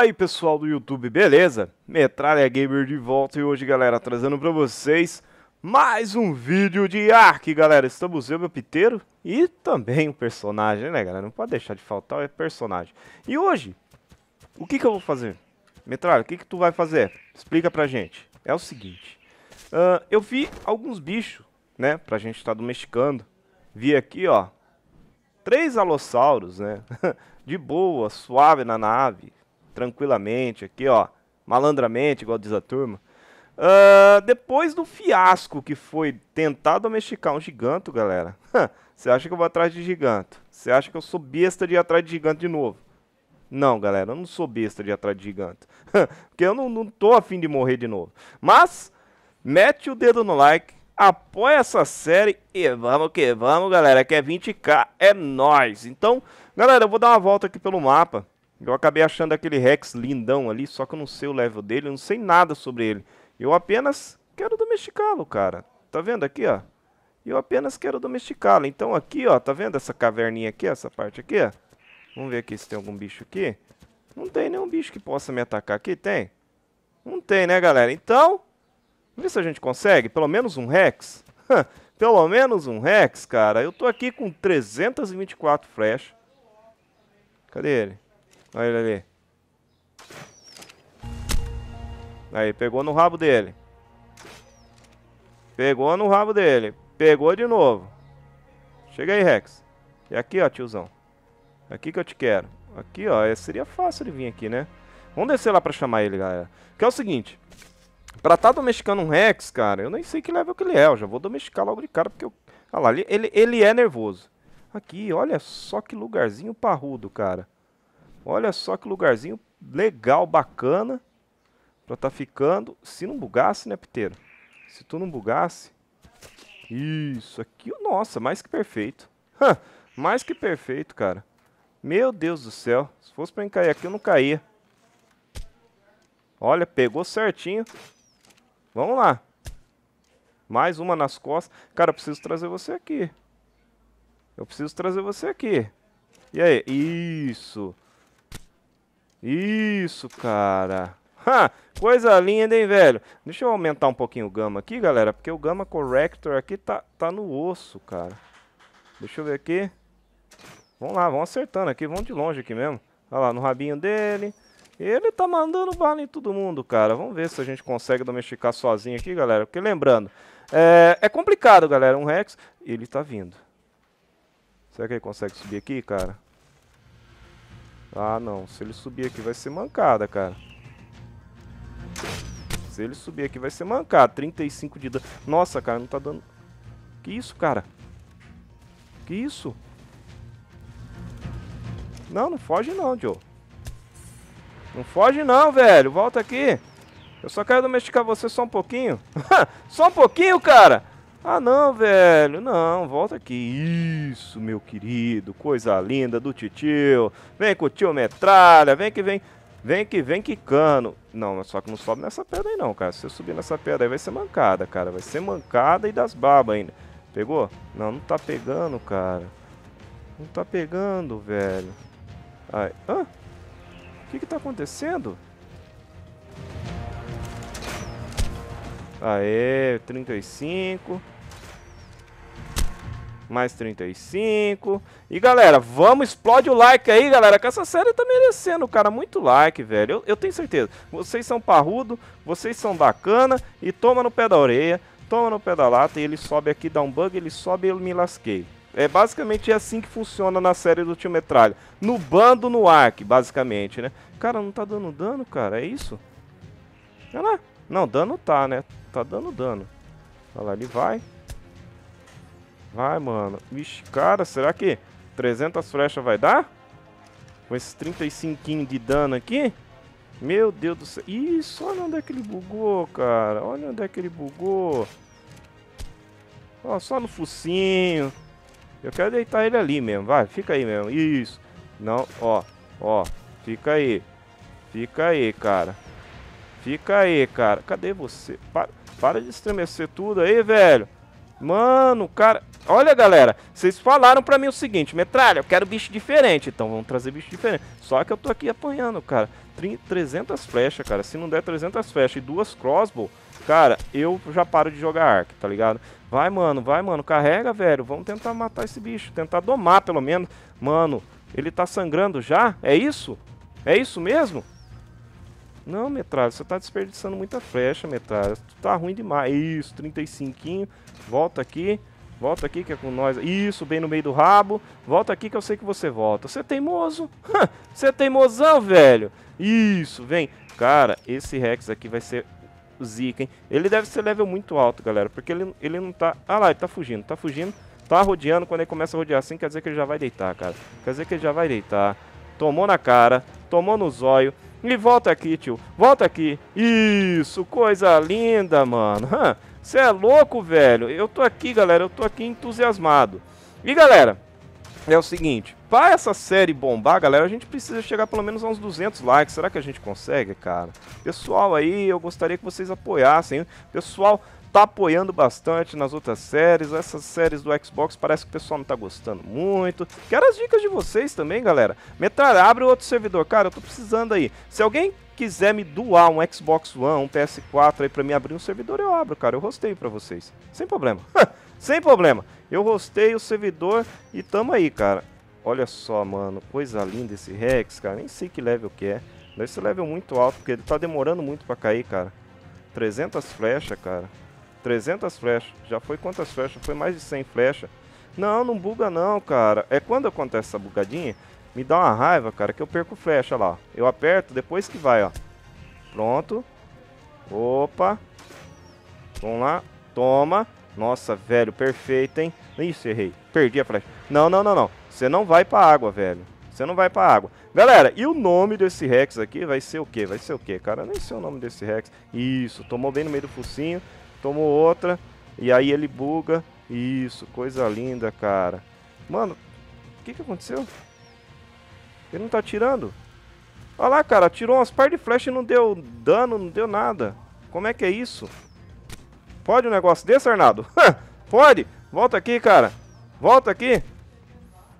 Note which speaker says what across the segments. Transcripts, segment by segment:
Speaker 1: Fala aí pessoal do YouTube, beleza? Metralha Gamer de volta e hoje galera, trazendo pra vocês mais um vídeo de Ark galera Estamos eu, meu piteiro e também o um personagem né galera, não pode deixar de faltar, o personagem E hoje, o que que eu vou fazer? Metralha, o que que tu vai fazer? Explica pra gente É o seguinte, uh, eu vi alguns bichos, né, pra gente estar tá domesticando Vi aqui ó, três alossauros né, de boa, suave na nave tranquilamente aqui, ó. Malandramente, igual diz a turma. Uh, depois do fiasco que foi tentar domesticar um giganto, galera. Você acha que eu vou atrás de gigante? Você acha que eu sou besta de ir atrás de gigante de novo? Não, galera, eu não sou besta de ir atrás de gigante. Porque eu não, não tô afim de morrer de novo. Mas, mete o dedo no like, apoia essa série e vamos que vamos, galera. Que é 20k, é nós. Então, galera, eu vou dar uma volta aqui pelo mapa. Eu acabei achando aquele Rex lindão ali, só que eu não sei o level dele, eu não sei nada sobre ele. Eu apenas quero domesticá-lo, cara. Tá vendo aqui, ó? Eu apenas quero domesticá-lo. Então aqui, ó, tá vendo essa caverninha aqui, essa parte aqui, ó? Vamos ver aqui se tem algum bicho aqui. Não tem nenhum bicho que possa me atacar aqui, tem? Não tem, né, galera? Então, vamos ver se a gente consegue. Pelo menos um Rex. Pelo menos um Rex, cara. Eu tô aqui com 324 flash. Cadê ele? Olha ele ali. Aí, pegou no rabo dele. Pegou no rabo dele. Pegou de novo. Chega aí, Rex. É aqui, ó, tiozão. É aqui que eu te quero. Aqui, ó. É, seria fácil ele vir aqui, né? Vamos descer lá pra chamar ele, galera. Que é o seguinte. Pra tá domesticando um Rex, cara, eu nem sei que level que ele é. Eu já vou domesticar logo de cara, porque eu... Olha lá, ele, ele é nervoso. Aqui, olha só que lugarzinho parrudo, cara. Olha só que lugarzinho legal, bacana pra tá ficando. Se não bugasse, né, Piteiro? Se tu não bugasse... Isso aqui, nossa, mais que perfeito. Hã, mais que perfeito, cara. Meu Deus do céu. Se fosse pra encair aqui, eu não caía. Olha, pegou certinho. Vamos lá. Mais uma nas costas. Cara, eu preciso trazer você aqui. Eu preciso trazer você aqui. E aí? Isso. Isso, cara. Ha, coisa linda, hein, velho? Deixa eu aumentar um pouquinho o gama aqui, galera, porque o gama corrector aqui tá, tá no osso, cara. Deixa eu ver aqui. Vamos lá, vamos acertando aqui, vamos de longe aqui mesmo. Olha lá, no rabinho dele. Ele tá mandando bala em todo mundo, cara. Vamos ver se a gente consegue domesticar sozinho aqui, galera. Porque lembrando, é, é complicado, galera. Um Rex, ele tá vindo. Será que ele consegue subir aqui, cara? Ah, não. Se ele subir aqui vai ser mancada, cara. Se ele subir aqui vai ser mancada. 35 de dano. Nossa, cara, não tá dando... Que isso, cara? Que isso? Não, não foge não, Joe. Não foge não, velho. Volta aqui. Eu só quero domesticar você só um pouquinho. só um pouquinho, cara. Ah, não, velho, não, volta aqui. Isso, meu querido, coisa linda do titio. Vem com o tio metralha, vem que vem. Vem que vem quicando. Não, só que não sobe nessa pedra aí não, cara. Se eu subir nessa pedra aí vai ser mancada, cara. Vai ser mancada e das babas ainda. Pegou? Não, não tá pegando, cara. Não tá pegando, velho. Ai, hã? O que que tá acontecendo? Aê, 35. Mais 35. E galera, vamos, explode o like aí, galera, que essa série tá merecendo, cara, muito like, velho. Eu, eu tenho certeza. Vocês são parrudo, vocês são bacana e toma no pé da orelha, toma no pé da lata e ele sobe aqui, dá um bug, ele sobe e eu me lasquei. É basicamente é assim que funciona na série do Tio Metralha. No bando, no arc, basicamente, né? Cara, não tá dando dano, cara, é isso? Olha lá. Não, dano tá, né? tá dando dano. Olha lá, ele vai. Vai, mano. Vixe, cara, será que 300 flechas vai dar? Com esses 35 de dano aqui? Meu Deus do céu. Isso, olha onde é que ele bugou, cara. Olha onde é que ele bugou. Ó, só no focinho. Eu quero deitar ele ali mesmo. Vai, fica aí mesmo. Isso. Não, ó. Ó, fica aí. Fica aí, cara. Fica aí, cara. Cadê você? Para, para de estremecer tudo aí, velho. Mano, cara... Olha, galera, vocês falaram pra mim o seguinte, metralha, eu quero bicho diferente, então vamos trazer bicho diferente. Só que eu tô aqui apanhando, cara. 300 flechas, cara. Se não der 300 flechas e duas crossbow, cara, eu já paro de jogar arco, tá ligado? Vai, mano, vai, mano, carrega, velho. Vamos tentar matar esse bicho, tentar domar, pelo menos. Mano, ele tá sangrando já? É isso? É isso mesmo? Não, metralha, você tá desperdiçando muita flecha, metralha. Tu tá ruim demais. Isso, 35. Volta aqui. Volta aqui que é com nós. Isso, bem no meio do rabo. Volta aqui que eu sei que você volta. Você é teimoso? você é teimosão, velho. Isso, vem. Cara, esse Rex aqui vai ser zica, hein? Ele deve ser level muito alto, galera. Porque ele, ele não tá... Ah lá, ele tá fugindo, tá fugindo. Tá rodeando. Quando ele começa a rodear assim, quer dizer que ele já vai deitar, cara. Quer dizer que ele já vai deitar. Tomou na cara. Tomou no zóio. E volta aqui, tio. Volta aqui. Isso, coisa linda, mano. Você é louco, velho. Eu tô aqui, galera. Eu tô aqui entusiasmado. E, galera, é o seguinte. Para essa série bombar, galera, a gente precisa chegar pelo menos a uns 200 likes. Será que a gente consegue, cara? Pessoal aí, eu gostaria que vocês apoiassem. Pessoal tá apoiando bastante nas outras séries. Essas séries do Xbox parece que o pessoal não tá gostando muito. Quero as dicas de vocês também, galera. Metralha, abre outro servidor. Cara, eu tô precisando aí. Se alguém quiser me doar um Xbox One, um PS4 aí pra mim abrir um servidor, eu abro, cara. Eu rosteio pra vocês. Sem problema. Sem problema. Eu rosteio o servidor e tamo aí, cara. Olha só, mano. Coisa linda esse Rex, cara. Nem sei que level que é. Deve ser level muito alto, porque ele tá demorando muito pra cair, cara. 300 flechas, cara. 300 flechas. Já foi quantas flechas? Foi mais de 100 flechas. Não, não buga não, cara. É quando acontece essa bugadinha, me dá uma raiva, cara, que eu perco flecha lá. Eu aperto, depois que vai, ó. Pronto. Opa. Vamos lá. Toma. Nossa, velho, perfeito, hein? Isso, errei. Perdi a flecha. Não, não, não, não. Você não vai pra água, velho. Você não vai pra água. Galera, e o nome desse Rex aqui vai ser o quê? Vai ser o quê, cara? Nem sei o nome desse Rex. Isso, tomou bem no meio do focinho tomou outra, e aí ele buga. Isso, coisa linda, cara. Mano, o que que aconteceu? Ele não tá atirando? Olha lá, cara, tirou umas par de flecha e não deu dano, não deu nada. Como é que é isso? Pode um negócio desse, Arnaldo? Pode! Volta aqui, cara. Volta aqui.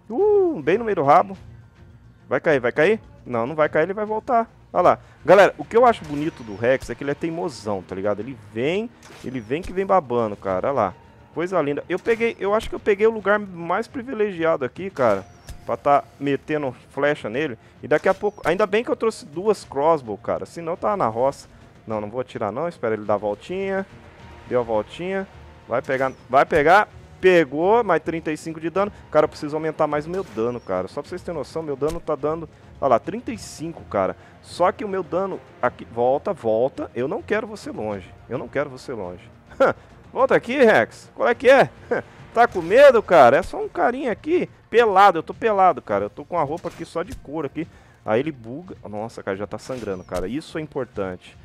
Speaker 1: Uh, bem no meio do rabo. Vai cair, vai cair? Não, não vai cair, ele vai voltar. Olha lá. Galera, o que eu acho bonito do Rex é que ele é teimosão, tá ligado? Ele vem, ele vem que vem babando, cara. Olha lá. Coisa linda. Eu peguei, eu acho que eu peguei o lugar mais privilegiado aqui, cara. Pra tá metendo flecha nele. E daqui a pouco... Ainda bem que eu trouxe duas crossbow, cara. Senão tá na roça. Não, não vou atirar não. Espera ele dar a voltinha. Deu a voltinha. Vai pegar... Vai pegar... Pegou, mais 35 de dano. Cara, eu preciso aumentar mais o meu dano, cara. Só pra vocês terem noção, meu dano tá dando Olha lá, 35, cara. Só que o meu dano aqui. Volta, volta. Eu não quero você longe. Eu não quero você longe. volta aqui, Rex. Qual é que é? tá com medo, cara? É só um carinha aqui. Pelado, eu tô pelado, cara. Eu tô com a roupa aqui só de couro aqui. Aí ele buga. Nossa, cara, já tá sangrando, cara. Isso é importante.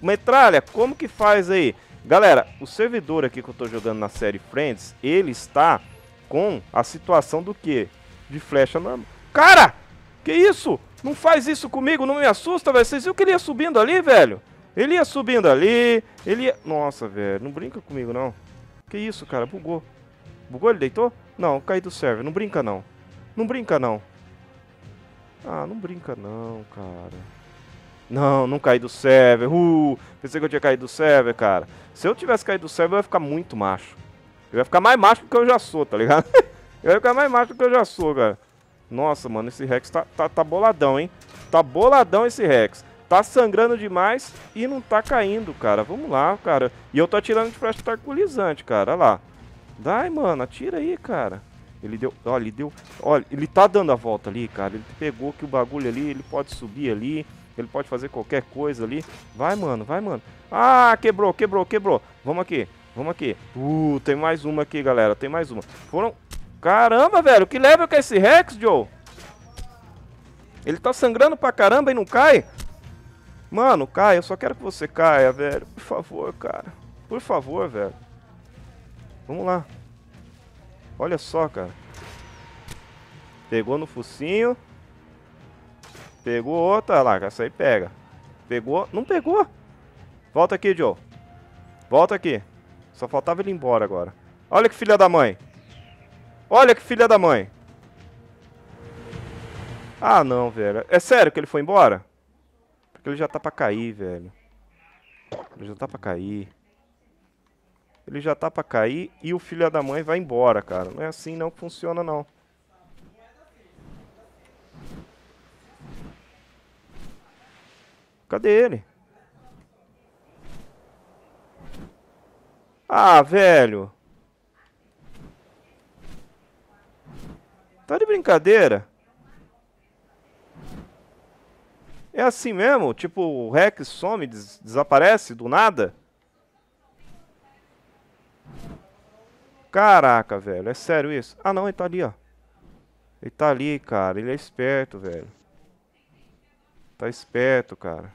Speaker 1: Metralha, como que faz aí? Galera, o servidor aqui que eu tô jogando na série Friends, ele está com a situação do quê? De flecha normal. Cara! Que isso? Não faz isso comigo, não me assusta, velho. Vocês viram que ele ia subindo ali, velho? Ele ia subindo ali, ele ia... Nossa, velho, não brinca comigo, não. Que isso, cara, bugou. Bugou, ele deitou? Não, caí do server, não brinca, não. Não brinca, não. Ah, não brinca, não, cara. Não, não caí do server. Uh, pensei que eu tinha caído do server, cara. Se eu tivesse caído do server, eu ia ficar muito macho. Eu ia ficar mais macho do que eu já sou, tá ligado? eu ia ficar mais macho do que eu já sou, cara. Nossa, mano, esse Rex tá, tá, tá boladão, hein? Tá boladão esse Rex. Tá sangrando demais e não tá caindo, cara. Vamos lá, cara. E eu tô atirando de flecha tarculizante, cara. Olha lá. Dai, mano, atira aí, cara. Ele deu, olha, ele deu, olha, ele tá dando a volta ali, cara. Ele pegou que o bagulho ali, ele pode subir ali, ele pode fazer qualquer coisa ali. Vai, mano, vai, mano. Ah, quebrou, quebrou, quebrou. Vamos aqui, vamos aqui. Uh, tem mais uma aqui, galera, tem mais uma. Foram Caramba, velho. Que level que é esse Rex, Joe? Ele tá sangrando pra caramba e não cai? Mano, cai. Eu só quero que você caia, velho. Por favor, cara. Por favor, velho. Vamos lá. Olha só, cara. Pegou no focinho. Pegou outra. Lá, essa aí pega. Pegou. Não pegou. Volta aqui, Joe. Volta aqui. Só faltava ele ir embora agora. Olha que filha da mãe. Olha que filha da mãe. Ah, não, velho. É sério que ele foi embora? Porque ele já tá pra cair, velho. Ele já tá pra cair. Ele já tá pra cair e o filho da mãe vai embora, cara. Não é assim não que funciona, não. Cadê ele? Ah, velho. Tá de brincadeira? É assim mesmo? Tipo, o Rex some, des desaparece do nada? Caraca, velho. É sério isso? Ah, não. Ele tá ali, ó. Ele tá ali, cara. Ele é esperto, velho. Tá esperto, cara.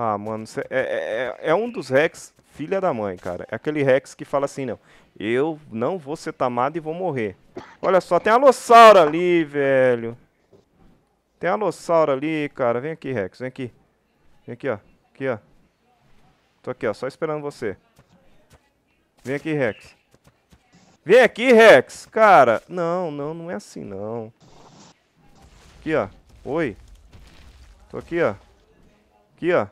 Speaker 1: Ah, mano, cê, é, é, é, é, um dos Rex, filha da mãe, cara. É aquele Rex que fala assim, não. Eu não vou ser tamado e vou morrer. Olha só, tem a Alossauro ali, velho. Tem a Alossauro ali, cara. Vem aqui, Rex, vem aqui. Vem aqui, ó. Aqui, ó. Tô aqui, ó, só esperando você. Vem aqui, Rex. Vem aqui, Rex. Cara, não, não, não é assim, não. Aqui, ó. Oi. Tô aqui, ó. Aqui, ó.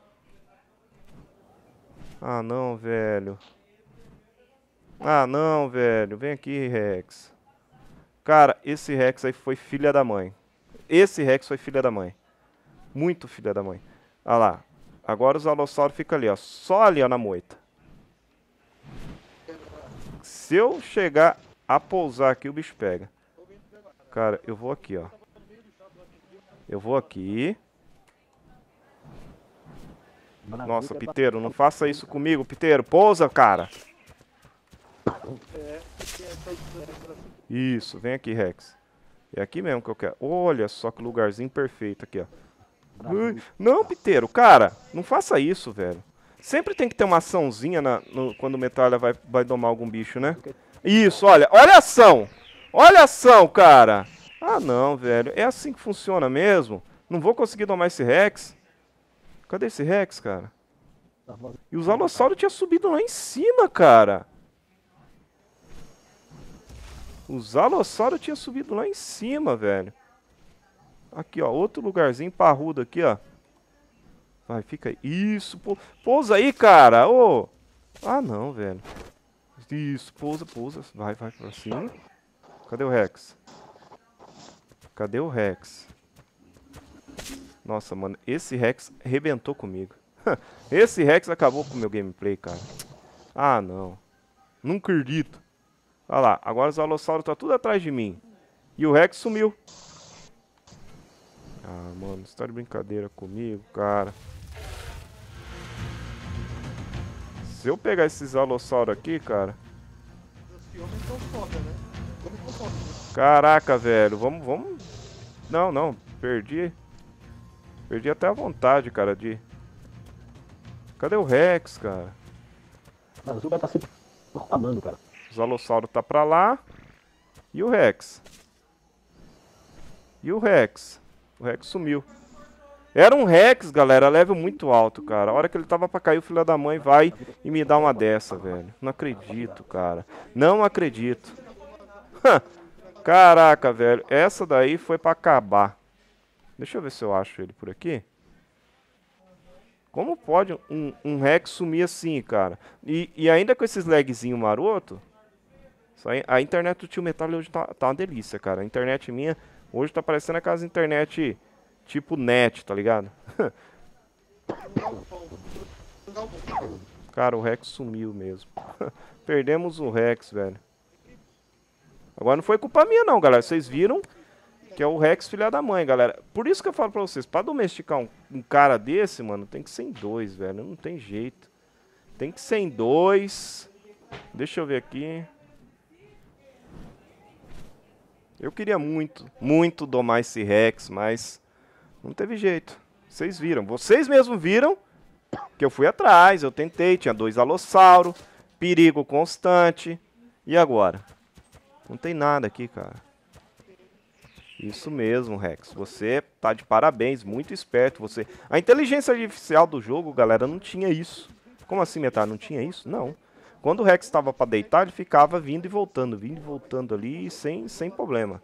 Speaker 1: Ah, não, velho. Ah, não, velho. Vem aqui, Rex. Cara, esse Rex aí foi filha da mãe. Esse Rex foi filha da mãe. Muito filha da mãe. Ah lá. Agora os Zalossauro fica ali, ó. Só ali, ó, na moita. Se eu chegar a pousar aqui, o bicho pega. Cara, eu vou aqui, ó. Eu vou aqui. Nossa, Piteiro, não faça isso comigo, Piteiro. Pousa, cara. Isso, vem aqui, Rex. É aqui mesmo que eu quero. Olha só que lugarzinho perfeito aqui, ó. não, Piteiro, cara, não faça isso, velho. Sempre tem que ter uma açãozinha na, no, quando o Metralha vai, vai domar algum bicho, né? Isso, olha, olha a ação! Olha a ação, cara! Ah, não, velho, é assim que funciona mesmo? Não vou conseguir domar esse Rex? Cadê esse Rex, cara? Tá e o Alossauros tinha subido lá em cima, cara. O Alossauros tinha subido lá em cima, velho. Aqui, ó. Outro lugarzinho parrudo aqui, ó. Vai, fica aí. Isso, pousa aí, cara. Ô. Oh. Ah, não, velho. Isso, pousa, pousa. Vai, vai pra cima. Cadê o Rex? Cadê o Rex? Nossa, mano, esse Rex rebentou comigo. esse Rex acabou com o meu gameplay, cara. Ah, não. Não acredito. Olha lá, agora os Alossauro tá tudo atrás de mim. E o Rex sumiu. Ah, mano, você tá de brincadeira comigo, cara. Se eu pegar esses Alossauros aqui, cara... Caraca, velho, vamos, vamos... Não, não, perdi. Perdi até a vontade, cara, de... Cadê o Rex, cara? Mas o tá se reclamando, cara. O Zalossauro tá pra lá. E o Rex? E o Rex? O Rex sumiu. Era um Rex, galera, level muito alto, cara. A hora que ele tava pra cair, o filho da mãe vai e me dá uma dessa, velho. Não acredito, cara. Não acredito. Caraca, velho. Essa daí foi pra acabar. Deixa eu ver se eu acho ele por aqui. Como pode um, um sumir assim, cara? E, e ainda com esses lagzinhos maroto. A internet do tio Metal hoje tá, tá uma delícia, cara. A internet minha hoje tá parecendo aquelas internet tipo net, tá ligado? cara, o Rex sumiu mesmo. Perdemos o Rex, velho. Agora não foi culpa minha não, galera. Vocês viram que é o Rex filha da mãe, galera. Por isso que eu falo pra vocês, pra domesticar um, um cara desse, mano, tem que ser em dois, velho. Não tem jeito. Tem que ser em dois. Deixa eu ver aqui. Eu queria muito, muito domar esse Rex, mas não teve jeito. Vocês viram, vocês mesmo viram que eu fui atrás, eu tentei, tinha dois alossauro, perigo constante. E agora? Não tem nada aqui, cara. Isso mesmo, Rex. Você tá de parabéns, muito esperto você. A inteligência artificial do jogo, galera, não tinha isso. Como assim, metade? Não tinha isso? Não. Quando o Rex estava para deitar, ele ficava vindo e voltando, vindo e voltando ali, sem, sem problema.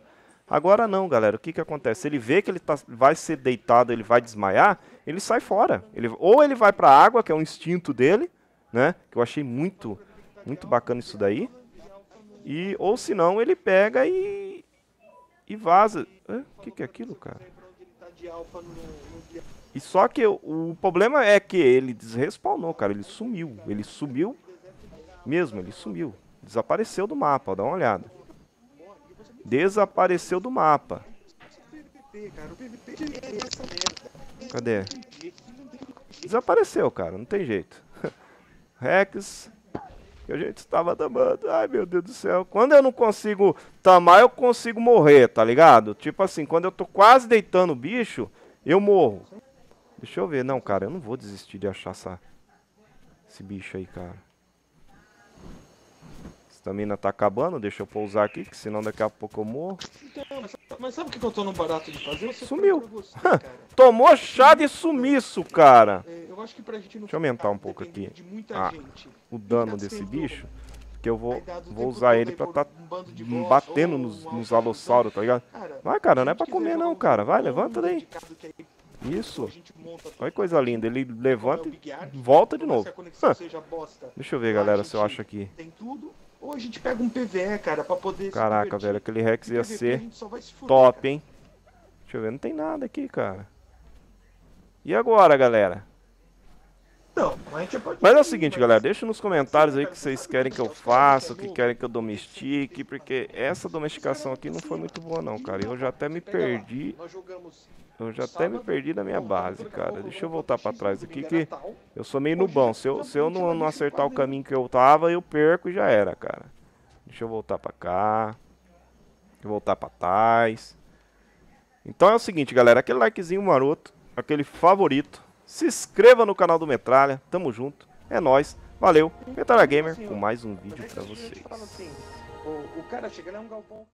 Speaker 1: Agora não, galera. O que, que acontece? Ele vê que ele tá, vai ser deitado, ele vai desmaiar, ele sai fora. Ele, ou ele vai para a água, que é um instinto dele, né? Que eu achei muito, muito bacana isso daí. E, ou se não, ele pega e e vaza. O que, que é aquilo, cara? E só que o problema é que ele desrespawnou, cara. Ele sumiu. Ele sumiu mesmo, ele sumiu. Desapareceu do mapa, dá uma olhada. Desapareceu do mapa. Cadê? Desapareceu, cara, não tem jeito. Rex que a gente estava tomando. Ai, meu Deus do céu. Quando eu não consigo tamar, eu consigo morrer, tá ligado? Tipo assim, quando eu tô quase deitando o bicho, eu morro. Deixa eu ver. Não, cara, eu não vou desistir de achar essa... esse bicho aí, cara estamina tá acabando, deixa eu pousar aqui, que senão daqui a pouco eu morro. Então, mas sabe o que eu tô no barato de fazer? Sumiu. Você, Tomou chá de sumiço, cara. É, eu acho que pra gente não deixa eu aumentar um pouco aqui ah, gente. o dano desse bicho. Que eu vou, vou usar ele pra tá um hum, batendo nos, nos alossauros, tá ligado? Vai, cara, não é pra comer não, cara. Vai, levanta daí. Isso. Olha que coisa linda. Ele é levanta e volta de é novo. Ah. Deixa eu ver, galera, se eu acho aqui. Ou a gente pega um PVE, cara, pra poder Caraca, velho, aquele Rex ia PVP, ser se fuder, top, cara. hein? Deixa eu ver, não tem nada aqui, cara. E agora, galera? mas é o seguinte, galera, deixa nos comentários aí o que vocês é querem que eu faça, o que querem que eu domestique, porque essa é domesticação aqui não foi muito boa não, cara. Eu já até me perdi. Eu já até me perdi da minha base, cara. Deixa eu voltar pra trás aqui que eu sou meio nubão. Se eu, se eu não, não acertar o caminho que eu tava, eu perco e já era, cara. Deixa eu voltar pra cá. Voltar pra trás. Então é o seguinte, galera. Aquele likezinho maroto, aquele favorito se inscreva no canal do Metralha, tamo junto, é nós, valeu, Metralha Gamer com mais um vídeo pra é vocês. Assim, o cara chega, ele é um galpão.